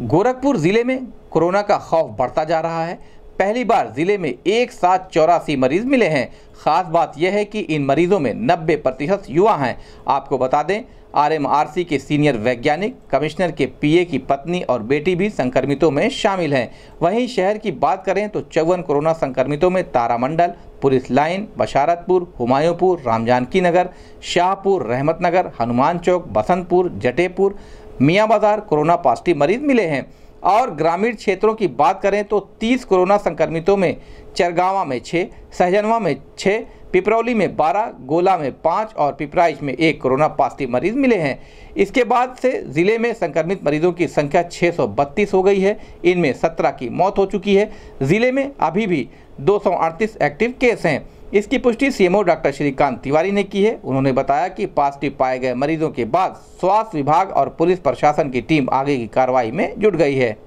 गोरखपुर ज़िले में कोरोना का खौफ बढ़ता जा रहा है पहली बार ज़िले में एक साथ चौरासी मरीज मिले हैं खास बात यह है कि इन मरीजों में 90 प्रतिशत युवा हैं आपको बता दें आरएमआरसी के सीनियर वैज्ञानिक कमिश्नर के पीए की पत्नी और बेटी भी संक्रमितों में शामिल हैं वहीं शहर की बात करें तो चौवन कोरोना संक्रमितों में Taramandal police line Basharatpur Humayunpur Ramjanki Nagar Shahpur Rahmatnagar Hanuman Chowk Basantpur Jatepur Miyan Bazar corona positive मरीज मिले हैं और ग्रामीण क्षेत्रों की बात करें तो 30 कोरोना संक्रमितों में चरगावा में छः सहजनवा में छः पिपरौली में 12, गोला में 5 और पिपराइच में एक कोरोना पॉजिटिव मरीज मिले हैं इसके बाद से ज़िले में संक्रमित मरीजों की संख्या 632 हो गई है इनमें 17 की मौत हो चुकी है ज़िले में अभी भी दो एक्टिव केस हैं इसकी पुष्टि सीएमओ डॉक्टर श्रीकांत तिवारी ने की है उन्होंने बताया कि पॉजिटिव पाए गए मरीजों के बाद स्वास्थ्य विभाग और पुलिस प्रशासन की टीम आगे की कार्रवाई में जुट गई है